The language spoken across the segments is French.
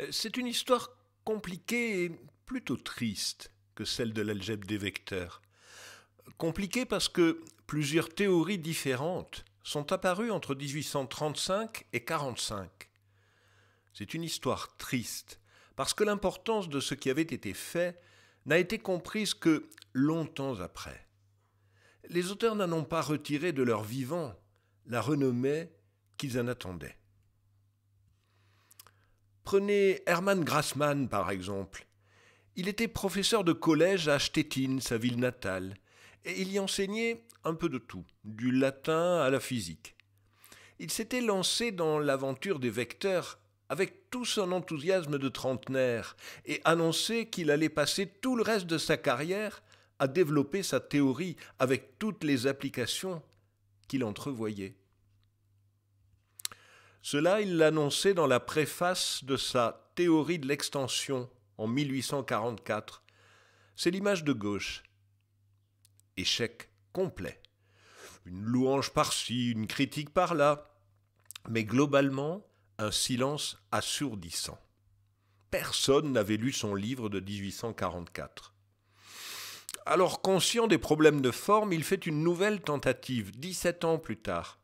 Euh, c'est une histoire compliquée et plutôt triste que celle de l'algèbre des vecteurs. Compliquée parce que plusieurs théories différentes sont apparues entre 1835 et 45. C'est une histoire triste parce que l'importance de ce qui avait été fait n'a été comprise que longtemps après. Les auteurs n'en ont pas retiré de leur vivant la renommée qu'ils en attendaient. Prenez Hermann Grassmann, par exemple. Il était professeur de collège à Stettin, sa ville natale, et il y enseignait un peu de tout, du latin à la physique. Il s'était lancé dans l'aventure des vecteurs avec tout son enthousiasme de trentenaire et annonçait qu'il allait passer tout le reste de sa carrière à développer sa théorie avec toutes les applications qu'il entrevoyait. Cela, il l'annonçait dans la préface de sa Théorie de l'extension en 1844. C'est l'image de gauche. Échec complet. Une louange par-ci, une critique par-là, mais globalement, un silence assourdissant. Personne n'avait lu son livre de 1844. Alors conscient des problèmes de forme, il fait une nouvelle tentative, 17 ans plus tard.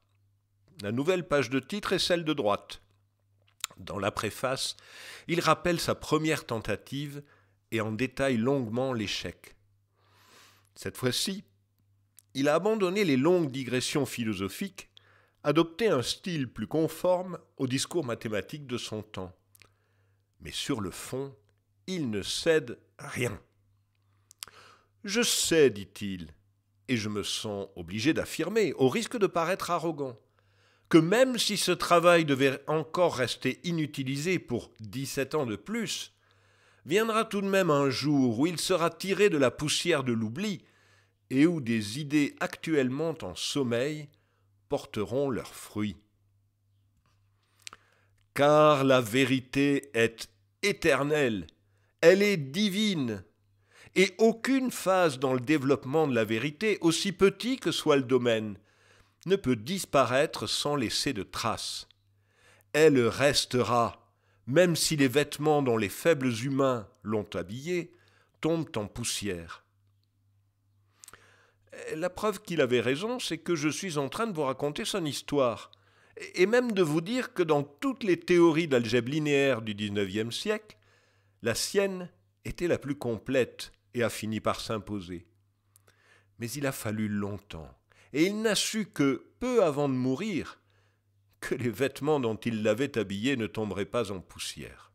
La nouvelle page de titre est celle de droite. Dans la préface, il rappelle sa première tentative et en détaille longuement l'échec. Cette fois-ci, il a abandonné les longues digressions philosophiques, adopté un style plus conforme au discours mathématique de son temps. Mais sur le fond, il ne cède rien. Je sais, dit-il, et je me sens obligé d'affirmer, au risque de paraître arrogant, que même si ce travail devait encore rester inutilisé pour 17 ans de plus, viendra tout de même un jour où il sera tiré de la poussière de l'oubli et où des idées actuellement en sommeil porteront leurs fruits. Car la vérité est éternelle, elle est divine, et aucune phase dans le développement de la vérité, aussi petit que soit le domaine, ne peut disparaître sans laisser de traces. Elle restera, même si les vêtements dont les faibles humains l'ont habillée tombent en poussière. La preuve qu'il avait raison, c'est que je suis en train de vous raconter son histoire, et même de vous dire que dans toutes les théories d'algèbre linéaire du XIXe siècle, la sienne était la plus complète et a fini par s'imposer. Mais il a fallu longtemps et il n'a su que, peu avant de mourir, que les vêtements dont il l'avait habillé ne tomberaient pas en poussière.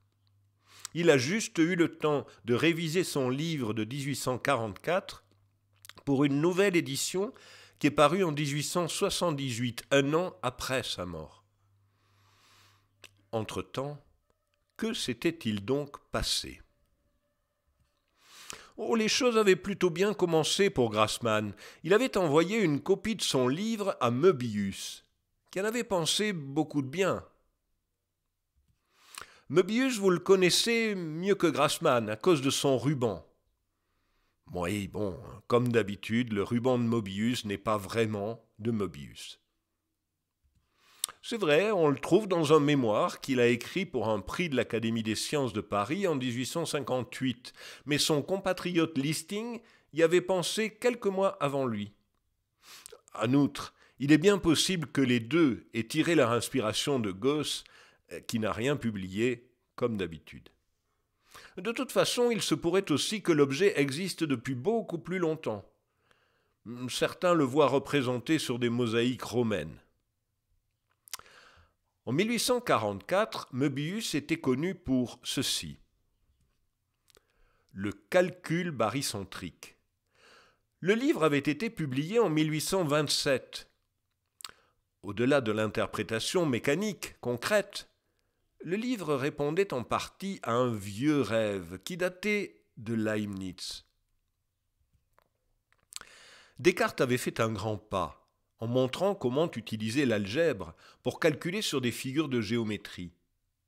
Il a juste eu le temps de réviser son livre de 1844 pour une nouvelle édition qui est parue en 1878, un an après sa mort. Entre-temps, que s'était-il donc passé Oh, les choses avaient plutôt bien commencé pour Grassmann. Il avait envoyé une copie de son livre à Möbius, qui en avait pensé beaucoup de bien. Möbius, vous le connaissez mieux que Grassmann, à cause de son ruban. Oui, bon, comme d'habitude, le ruban de Möbius n'est pas vraiment de Möbius. C'est vrai, on le trouve dans un mémoire qu'il a écrit pour un prix de l'Académie des sciences de Paris en 1858, mais son compatriote Listing y avait pensé quelques mois avant lui. En outre, il est bien possible que les deux aient tiré leur inspiration de Gauss, euh, qui n'a rien publié, comme d'habitude. De toute façon, il se pourrait aussi que l'objet existe depuis beaucoup plus longtemps. Certains le voient représenté sur des mosaïques romaines. En 1844, Möbius était connu pour ceci. Le calcul barycentrique. Le livre avait été publié en 1827. Au-delà de l'interprétation mécanique, concrète, le livre répondait en partie à un vieux rêve qui datait de Leibniz. Descartes avait fait un grand pas en montrant comment utiliser l'algèbre pour calculer sur des figures de géométrie,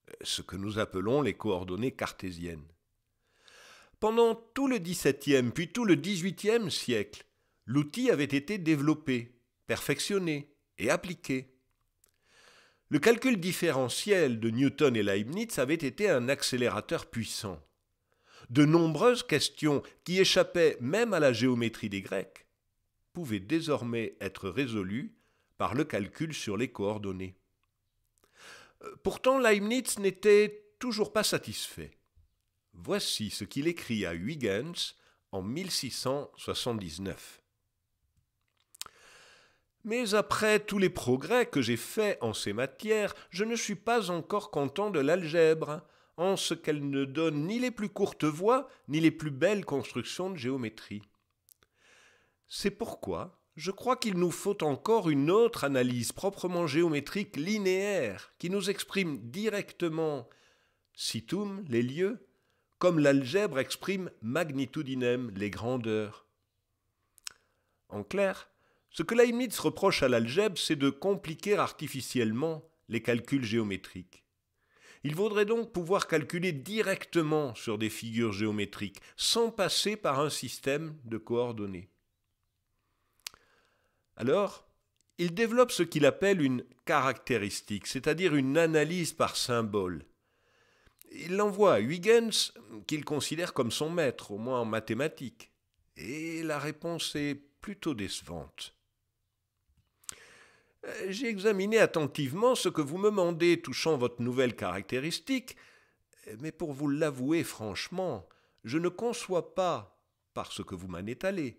euh, ce que nous appelons les coordonnées cartésiennes. Pendant tout le XVIIe puis tout le XVIIIe siècle, l'outil avait été développé, perfectionné et appliqué. Le calcul différentiel de Newton et Leibniz avait été un accélérateur puissant. De nombreuses questions qui échappaient même à la géométrie des Grecs pouvait désormais être résolu par le calcul sur les coordonnées. Euh, pourtant, Leibniz n'était toujours pas satisfait. Voici ce qu'il écrit à Huygens en 1679. Mais après tous les progrès que j'ai faits en ces matières, je ne suis pas encore content de l'algèbre, en ce qu'elle ne donne ni les plus courtes voies, ni les plus belles constructions de géométrie. C'est pourquoi je crois qu'il nous faut encore une autre analyse proprement géométrique linéaire qui nous exprime directement situm, les lieux, comme l'algèbre exprime magnitudinem, les grandeurs. En clair, ce que Leibniz reproche à l'algèbre, c'est de compliquer artificiellement les calculs géométriques. Il vaudrait donc pouvoir calculer directement sur des figures géométriques, sans passer par un système de coordonnées. Alors, il développe ce qu'il appelle une caractéristique, c'est-à-dire une analyse par symbole. Il l'envoie à Huygens, qu'il considère comme son maître, au moins en mathématiques. Et la réponse est plutôt décevante. J'ai examiné attentivement ce que vous me demandez touchant votre nouvelle caractéristique, mais pour vous l'avouer franchement, je ne conçois pas, par ce que vous m'en étalez,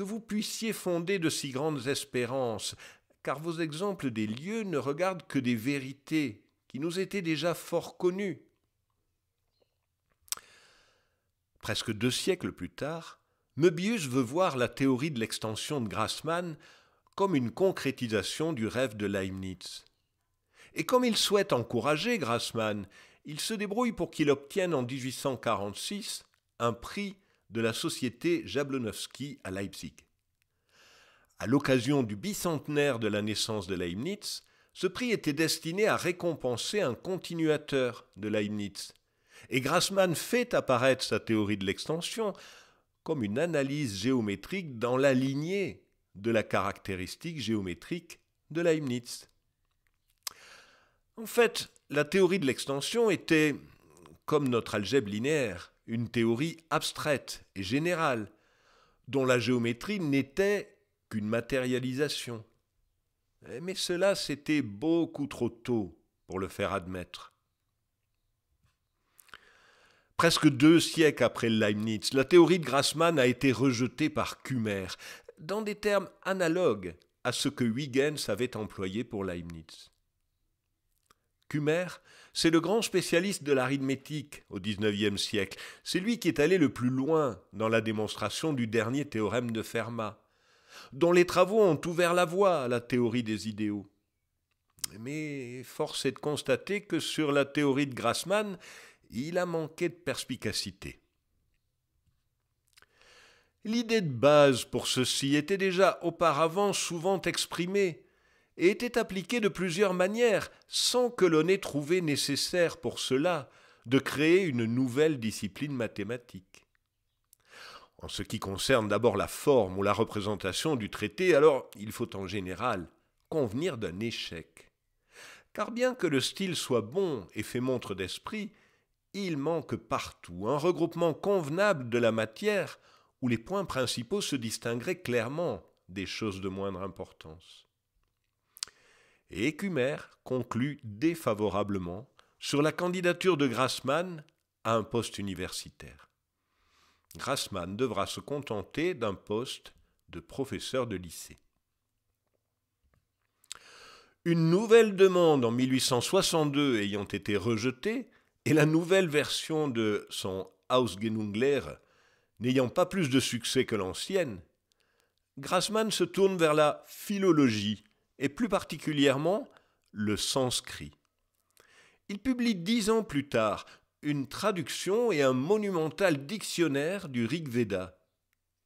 que vous puissiez fonder de si grandes espérances, car vos exemples des lieux ne regardent que des vérités qui nous étaient déjà fort connues. Presque deux siècles plus tard, Möbius veut voir la théorie de l'extension de Grassmann comme une concrétisation du rêve de Leibniz. Et comme il souhaite encourager Grassmann, il se débrouille pour qu'il obtienne en 1846 un prix de la société Jablonowski à Leipzig. À l'occasion du bicentenaire de la naissance de Leibniz, ce prix était destiné à récompenser un continuateur de Leibniz. Et Grassmann fait apparaître sa théorie de l'extension comme une analyse géométrique dans la lignée de la caractéristique géométrique de Leibniz. En fait, la théorie de l'extension était, comme notre algèbre linéaire, une théorie abstraite et générale, dont la géométrie n'était qu'une matérialisation. Eh, mais cela, c'était beaucoup trop tôt pour le faire admettre. Presque deux siècles après Leibniz, la théorie de Grassmann a été rejetée par Kummer, dans des termes analogues à ce que Huygens avait employé pour Leibniz. Kummer, c'est le grand spécialiste de l'arithmétique au XIXe siècle. C'est lui qui est allé le plus loin dans la démonstration du dernier théorème de Fermat, dont les travaux ont ouvert la voie à la théorie des idéaux. Mais force est de constater que sur la théorie de Grassmann, il a manqué de perspicacité. L'idée de base pour ceci était déjà auparavant souvent exprimée et était appliqué de plusieurs manières, sans que l'on ait trouvé nécessaire pour cela de créer une nouvelle discipline mathématique. En ce qui concerne d'abord la forme ou la représentation du traité, alors il faut en général convenir d'un échec. Car bien que le style soit bon et fait montre d'esprit, il manque partout un regroupement convenable de la matière où les points principaux se distingueraient clairement des choses de moindre importance et Écumère conclut défavorablement sur la candidature de Grassmann à un poste universitaire. Grassmann devra se contenter d'un poste de professeur de lycée. Une nouvelle demande en 1862 ayant été rejetée et la nouvelle version de son Hausgenungler n'ayant pas plus de succès que l'ancienne, Grassmann se tourne vers la philologie et plus particulièrement le sanskrit. Il publie dix ans plus tard une traduction et un monumental dictionnaire du Rig Veda,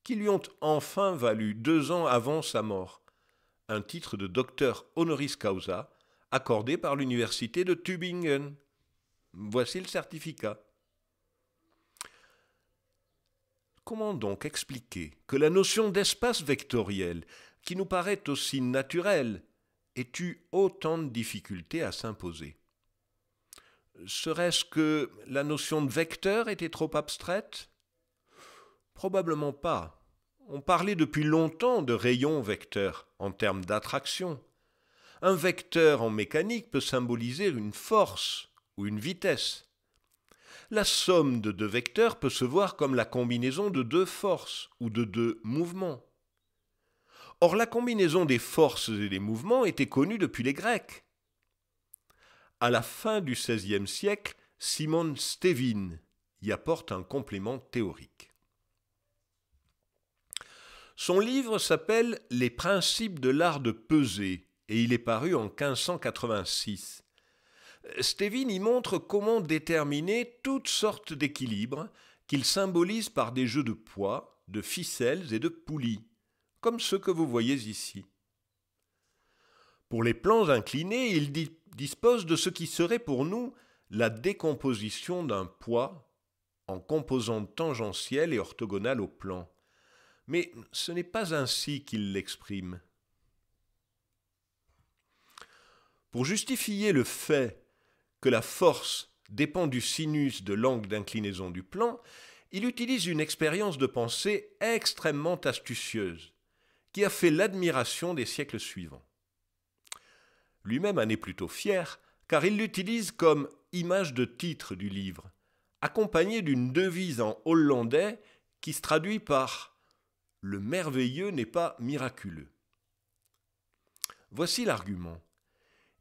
qui lui ont enfin valu, deux ans avant sa mort, un titre de docteur honoris causa accordé par l'université de Tübingen. Voici le certificat. Comment donc expliquer que la notion d'espace vectoriel qui nous paraît aussi naturel, ait eu autant de difficultés à s'imposer Serait-ce que la notion de vecteur était trop abstraite Probablement pas. On parlait depuis longtemps de rayons-vecteurs en termes d'attraction. Un vecteur en mécanique peut symboliser une force ou une vitesse. La somme de deux vecteurs peut se voir comme la combinaison de deux forces ou de deux mouvements. Or la combinaison des forces et des mouvements était connue depuis les Grecs. À la fin du XVIe siècle, Simon Stevin y apporte un complément théorique. Son livre s'appelle Les principes de l'art de peser et il est paru en 1586. Stevin y montre comment déterminer toutes sortes d'équilibres qu'il symbolise par des jeux de poids, de ficelles et de poulies comme ceux que vous voyez ici. Pour les plans inclinés, il dispose de ce qui serait pour nous la décomposition d'un poids en composantes tangentielles et orthogonales au plan. Mais ce n'est pas ainsi qu'il l'exprime. Pour justifier le fait que la force dépend du sinus de l'angle d'inclinaison du plan, il utilise une expérience de pensée extrêmement astucieuse qui a fait l'admiration des siècles suivants. Lui-même en est plutôt fier, car il l'utilise comme image de titre du livre, accompagnée d'une devise en hollandais qui se traduit par Le merveilleux n'est pas miraculeux. Voici l'argument.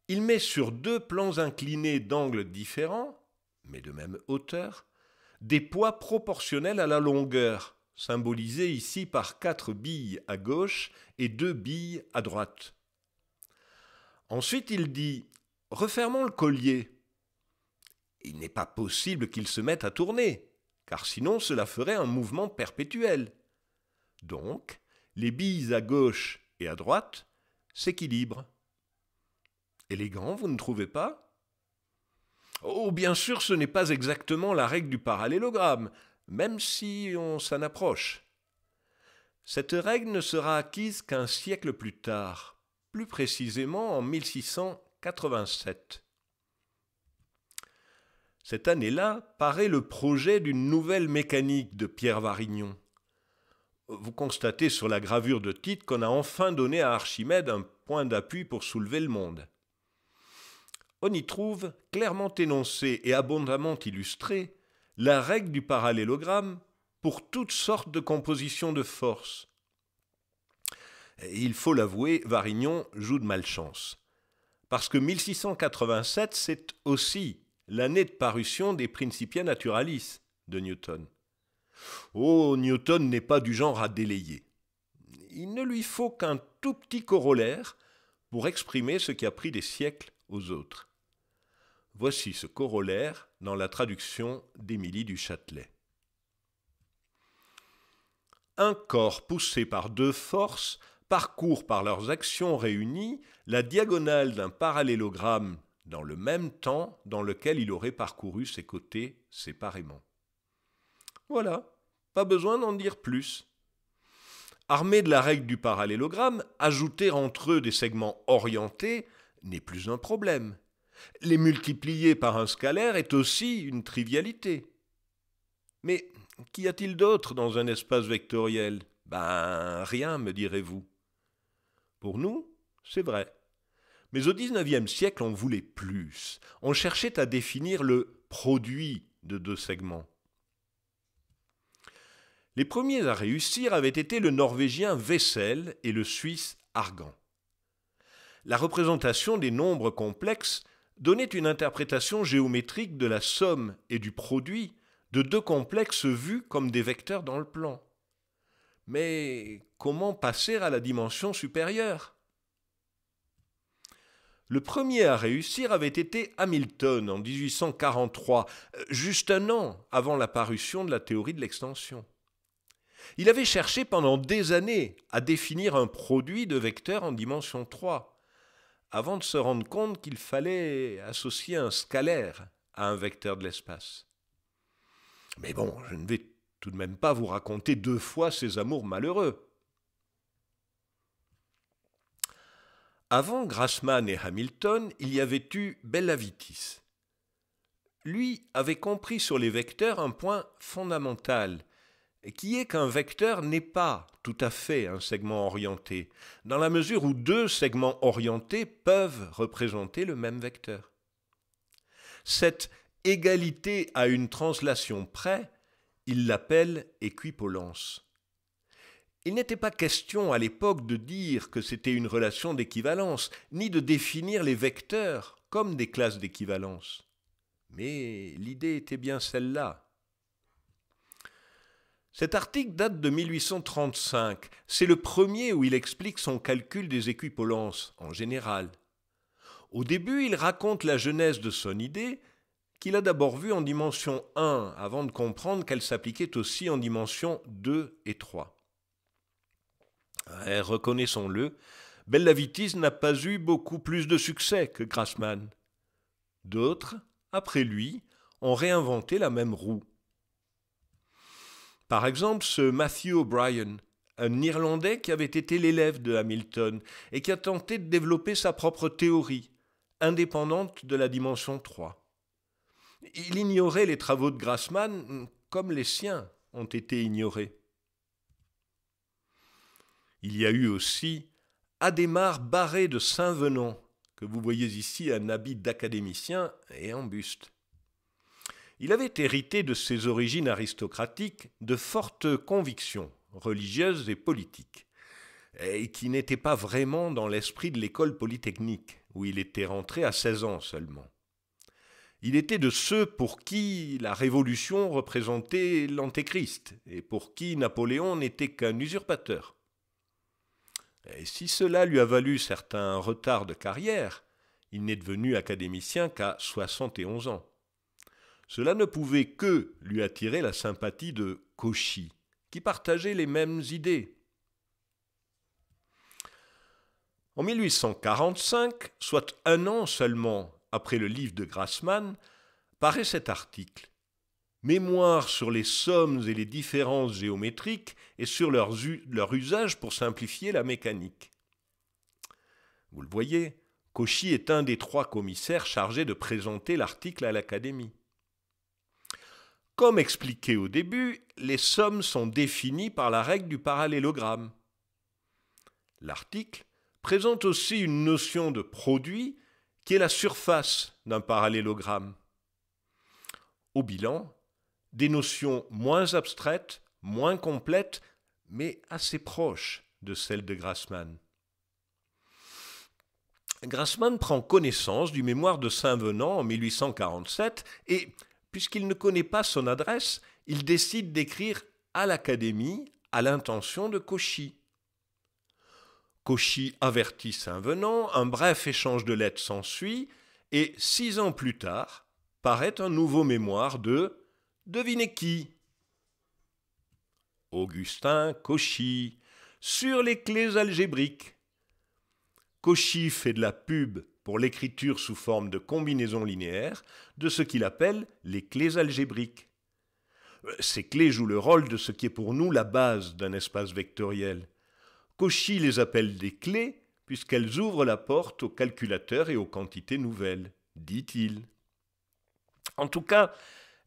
Il met sur deux plans inclinés d'angles différents, mais de même hauteur, des poids proportionnels à la longueur, symbolisé ici par quatre billes à gauche et deux billes à droite. Ensuite, il dit Refermons le collier. Il n'est pas possible qu'il se mette à tourner, car sinon cela ferait un mouvement perpétuel. Donc, les billes à gauche et à droite s'équilibrent. Élégant, vous ne trouvez pas Oh, bien sûr, ce n'est pas exactement la règle du parallélogramme, même si on s'en approche. Cette règle ne sera acquise qu'un siècle plus tard, plus précisément en 1687. Cette année-là paraît le projet d'une nouvelle mécanique de Pierre Varignon. Vous constatez sur la gravure de titre qu'on a enfin donné à Archimède un point d'appui pour soulever le monde. On y trouve, clairement énoncé et abondamment illustré, la règle du parallélogramme pour toutes sortes de compositions de forces. Et il faut l'avouer, Varignon joue de malchance. Parce que 1687, c'est aussi l'année de parution des Principia Naturalis de Newton. Oh, Newton n'est pas du genre à délayer. Il ne lui faut qu'un tout petit corollaire pour exprimer ce qui a pris des siècles aux autres. Voici ce corollaire dans la traduction d'Émilie du Châtelet. Un corps poussé par deux forces parcourt par leurs actions réunies la diagonale d'un parallélogramme dans le même temps dans lequel il aurait parcouru ses côtés séparément. Voilà, pas besoin d'en dire plus. Armé de la règle du parallélogramme, ajouter entre eux des segments orientés n'est plus un problème. Les multiplier par un scalaire est aussi une trivialité. Mais qu'y a-t-il d'autre dans un espace vectoriel Ben rien, me direz-vous. Pour nous, c'est vrai. Mais au XIXe siècle, on voulait plus. On cherchait à définir le produit de deux segments. Les premiers à réussir avaient été le Norvégien Wessel et le Suisse Argan. La représentation des nombres complexes donnait une interprétation géométrique de la somme et du produit de deux complexes vus comme des vecteurs dans le plan. Mais comment passer à la dimension supérieure Le premier à réussir avait été Hamilton en 1843, juste un an avant la parution de la théorie de l'extension. Il avait cherché pendant des années à définir un produit de vecteurs en dimension 3 avant de se rendre compte qu'il fallait associer un scalaire à un vecteur de l'espace. Mais bon, je ne vais tout de même pas vous raconter deux fois ces amours malheureux. Avant Grassmann et Hamilton, il y avait eu Bellavitis. Lui avait compris sur les vecteurs un point fondamental, qui est qu'un vecteur n'est pas tout à fait un segment orienté, dans la mesure où deux segments orientés peuvent représenter le même vecteur. Cette égalité à une translation près, il l'appelle équipolence. Il n'était pas question à l'époque de dire que c'était une relation d'équivalence, ni de définir les vecteurs comme des classes d'équivalence. Mais l'idée était bien celle-là. Cet article date de 1835. C'est le premier où il explique son calcul des équipolences en général. Au début, il raconte la genèse de son idée, qu'il a d'abord vue en dimension 1 avant de comprendre qu'elle s'appliquait aussi en dimension 2 et 3. Eh, reconnaissons-le, Bellavitis n'a pas eu beaucoup plus de succès que Grassmann. D'autres, après lui, ont réinventé la même roue. Par exemple, ce Matthew O'Brien, un Irlandais qui avait été l'élève de Hamilton et qui a tenté de développer sa propre théorie, indépendante de la dimension 3. Il ignorait les travaux de Grassmann mm, comme les siens ont été ignorés. Il y a eu aussi Adhémar Barré de Saint-Venant, que vous voyez ici un habit d'académicien et en buste. Il avait hérité de ses origines aristocratiques de fortes convictions religieuses et politiques, et qui n'étaient pas vraiment dans l'esprit de l'école polytechnique, où il était rentré à 16 ans seulement. Il était de ceux pour qui la Révolution représentait l'Antéchrist, et pour qui Napoléon n'était qu'un usurpateur. Et si cela lui a valu certains retards de carrière, il n'est devenu académicien qu'à 71 ans. Cela ne pouvait que lui attirer la sympathie de Cauchy, qui partageait les mêmes idées. En 1845, soit un an seulement après le livre de Grassmann, paraît cet article Mémoire sur les sommes et les différences géométriques et sur leur, leur usage pour simplifier la mécanique. Vous le voyez, Cauchy est un des trois commissaires chargés de présenter l'article à l'Académie. Comme expliqué au début, les sommes sont définies par la règle du parallélogramme. L'article présente aussi une notion de produit qui est la surface d'un parallélogramme. Au bilan, des notions moins abstraites, moins complètes, mais assez proches de celles de Grassmann. Grassmann prend connaissance du mémoire de Saint-Venant en 1847 et Puisqu'il ne connaît pas son adresse, il décide d'écrire à l'académie à l'intention de Cauchy. Cauchy avertit Saint-Venant, un bref échange de lettres s'ensuit, et six ans plus tard paraît un nouveau mémoire de Devinez qui Augustin Cauchy, sur les clés algébriques. Cauchy fait de la pub pour l'écriture sous forme de combinaisons linéaires de ce qu'il appelle les clés algébriques. Euh, ces clés jouent le rôle de ce qui est pour nous la base d'un espace vectoriel. Cauchy les appelle des clés puisqu'elles ouvrent la porte aux calculateurs et aux quantités nouvelles, dit-il. En tout cas,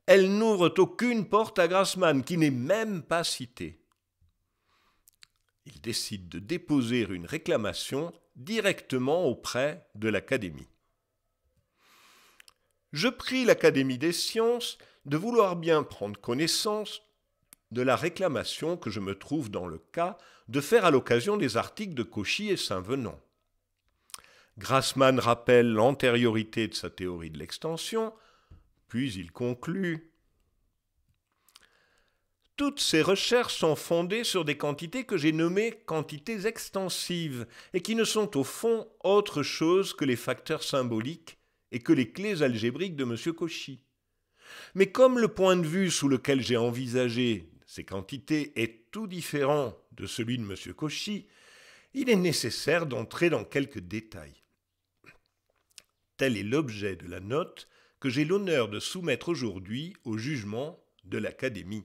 elles n'ouvrent aucune porte à Grassmann, qui n'est même pas citée. Il décide de déposer une réclamation directement auprès de l'Académie. Je prie l'Académie des sciences de vouloir bien prendre connaissance de la réclamation que je me trouve dans le cas de faire à l'occasion des articles de Cauchy et Saint-Venant. Grassmann rappelle l'antériorité de sa théorie de l'extension, puis il conclut toutes ces recherches sont fondées sur des quantités que j'ai nommées quantités extensives et qui ne sont au fond autre chose que les facteurs symboliques et que les clés algébriques de M. Cauchy. Mais comme le point de vue sous lequel j'ai envisagé ces quantités est tout différent de celui de M. Cauchy, il est nécessaire d'entrer dans quelques détails. Tel est l'objet de la note que j'ai l'honneur de soumettre aujourd'hui au jugement de l'Académie.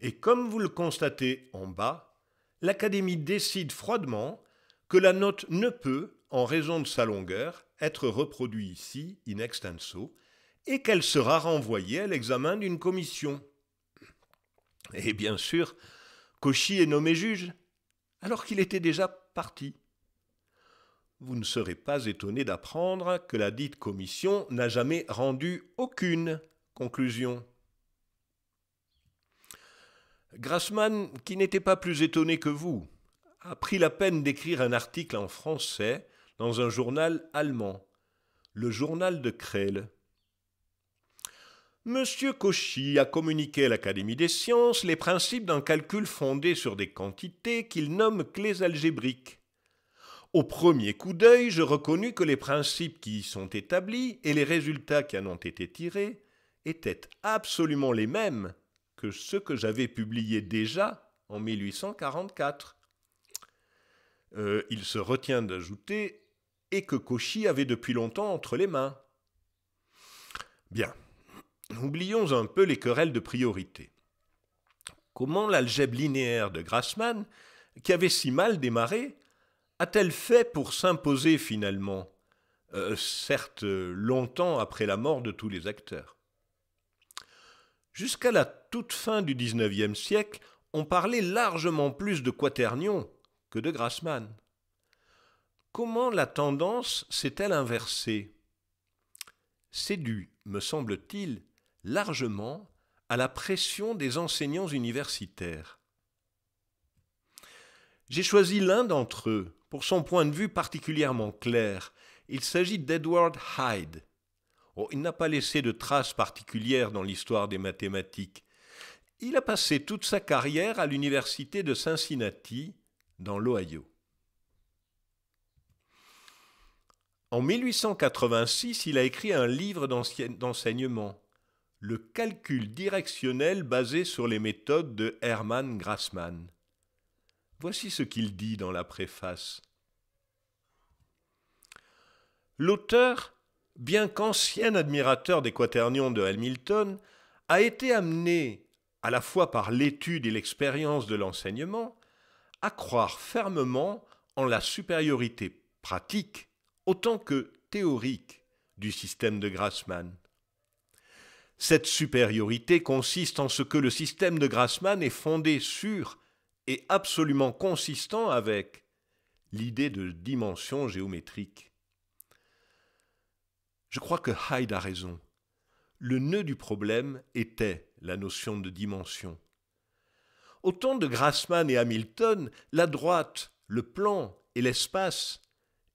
Et comme vous le constatez en bas, l'Académie décide froidement que la note ne peut, en raison de sa longueur, être reproduite ici, in extenso, et qu'elle sera renvoyée à l'examen d'une commission. Et bien sûr, Cauchy est nommé juge, alors qu'il était déjà parti. Vous ne serez pas étonné d'apprendre que la dite commission n'a jamais rendu aucune conclusion. Grassmann, qui n'était pas plus étonné que vous, a pris la peine d'écrire un article en français dans un journal allemand, le journal de Krell. « Monsieur Cauchy a communiqué à l'Académie des sciences les principes d'un calcul fondé sur des quantités qu'il nomme clés algébriques. Au premier coup d'œil, je reconnus que les principes qui y sont établis et les résultats qui en ont été tirés étaient absolument les mêmes que ce que j'avais publié déjà en 1844. Euh, il se retient d'ajouter et que Cauchy avait depuis longtemps entre les mains. Bien, oublions un peu les querelles de priorité. Comment l'algèbre linéaire de Grassmann, qui avait si mal démarré, a-t-elle fait pour s'imposer finalement, euh, certes longtemps après la mort de tous les acteurs Jusqu'à la toute fin du XIXe siècle, on parlait largement plus de Quaternion que de Grassmann. Comment la tendance s'est-elle inversée C'est dû, me semble-t-il, largement à la pression des enseignants universitaires. J'ai choisi l'un d'entre eux pour son point de vue particulièrement clair. Il s'agit d'Edward Hyde, Oh, il n'a pas laissé de traces particulières dans l'histoire des mathématiques. Il a passé toute sa carrière à l'université de Cincinnati, dans l'Ohio. En 1886, il a écrit un livre d'enseignement, Le calcul directionnel basé sur les méthodes de Hermann Grassmann. Voici ce qu'il dit dans la préface. L'auteur bien qu'ancien admirateur des quaternions de Hamilton, a été amené, à la fois par l'étude et l'expérience de l'enseignement, à croire fermement en la supériorité pratique autant que théorique du système de Grassmann. Cette supériorité consiste en ce que le système de Grassmann est fondé sur et absolument consistant avec l'idée de dimension géométrique. Je crois que Hyde a raison. Le nœud du problème était la notion de dimension. Au temps de Grassmann et Hamilton, la droite, le plan et l'espace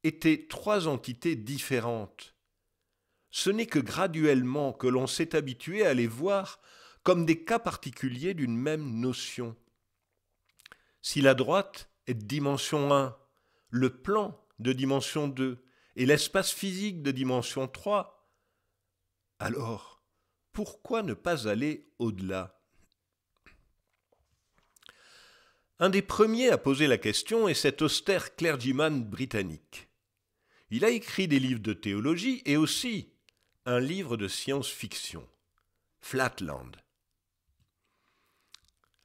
étaient trois entités différentes. Ce n'est que graduellement que l'on s'est habitué à les voir comme des cas particuliers d'une même notion. Si la droite est de dimension 1, le plan de dimension 2 et l'espace physique de dimension 3, alors pourquoi ne pas aller au-delà Un des premiers à poser la question est cet austère clergyman britannique. Il a écrit des livres de théologie et aussi un livre de science-fiction, Flatland.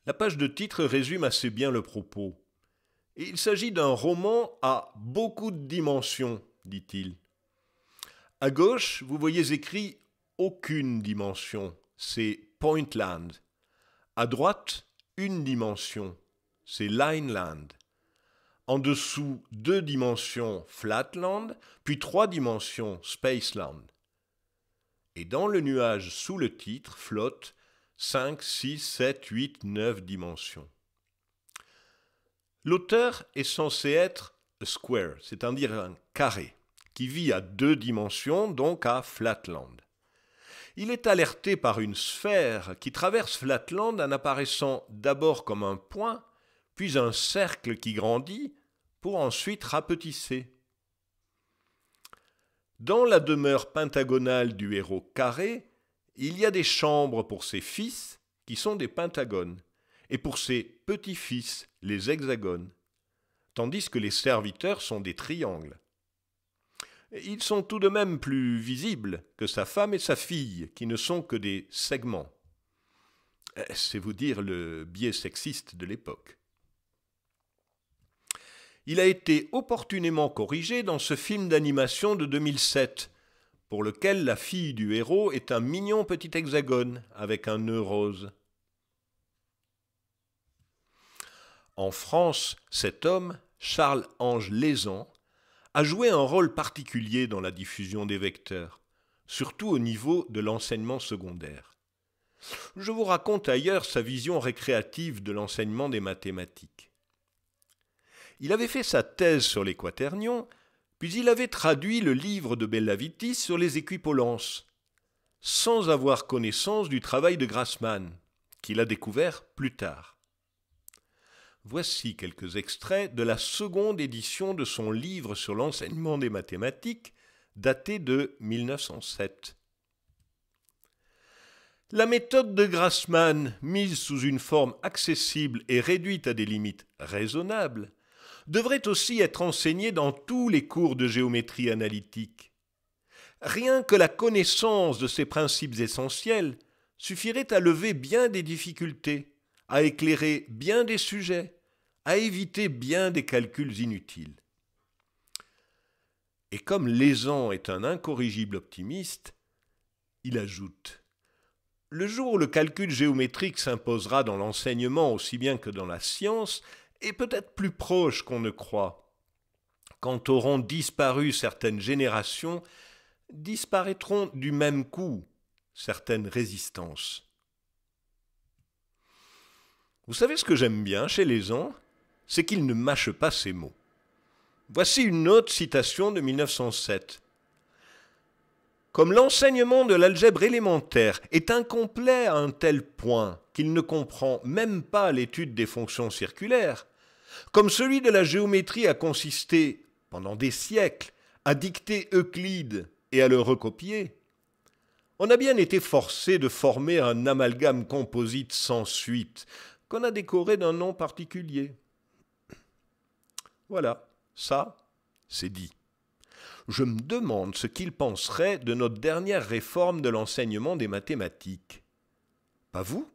La page de titre résume assez bien le propos. Il s'agit d'un roman à beaucoup de dimensions, dit-il. À gauche, vous voyez écrit aucune dimension, c'est Pointland. À droite, une dimension, c'est land ». En dessous, deux dimensions, Flatland, puis trois dimensions, Spaceland. Et dans le nuage sous le titre flotte 5, 6, 7, 8, 9 dimensions. L'auteur est censé être a square, c'est-à-dire un carré qui vit à deux dimensions, donc à Flatland. Il est alerté par une sphère qui traverse Flatland en apparaissant d'abord comme un point, puis un cercle qui grandit, pour ensuite rapetisser. Dans la demeure pentagonale du héros carré, il y a des chambres pour ses fils, qui sont des pentagones, et pour ses petits-fils, les hexagones, tandis que les serviteurs sont des triangles ils sont tout de même plus visibles que sa femme et sa fille, qui ne sont que des segments. Eh, c'est vous dire le biais sexiste de l'époque. Il a été opportunément corrigé dans ce film d'animation de 2007, pour lequel la fille du héros est un mignon petit hexagone avec un nœud rose. En France, cet homme, Charles-Ange Lézan, a joué un rôle particulier dans la diffusion des vecteurs, surtout au niveau de l'enseignement secondaire. Je vous raconte ailleurs sa vision récréative de l'enseignement des mathématiques. Il avait fait sa thèse sur les quaternions, puis il avait traduit le livre de Bellavitis sur les équipolences, sans avoir connaissance du travail de Grassmann, qu'il a découvert plus tard. Voici quelques extraits de la seconde édition de son livre sur l'enseignement des mathématiques, daté de 1907. La méthode de Grassmann, mise sous une forme accessible et réduite à des limites raisonnables, devrait aussi être enseignée dans tous les cours de géométrie analytique. Rien que la connaissance de ces principes essentiels suffirait à lever bien des difficultés, à éclairer bien des sujets, à éviter bien des calculs inutiles. Et comme Lézan est un incorrigible optimiste, il ajoute Le jour où le calcul géométrique s'imposera dans l'enseignement aussi bien que dans la science, est peut-être plus proche qu'on ne croit. Quand auront disparu certaines générations, disparaîtront du même coup certaines résistances. Vous savez ce que j'aime bien chez Lézan c'est qu'il ne mâche pas ses mots. Voici une autre citation de 1907. Comme l'enseignement de l'algèbre élémentaire est incomplet à un tel point qu'il ne comprend même pas l'étude des fonctions circulaires, comme celui de la géométrie a consisté, pendant des siècles, à dicter Euclide et à le recopier, on a bien été forcé de former un amalgame composite sans suite, qu'on a décoré d'un nom particulier. Voilà, ça, c'est dit. Je me demande ce qu'il penserait de notre dernière réforme de l'enseignement des mathématiques. Pas vous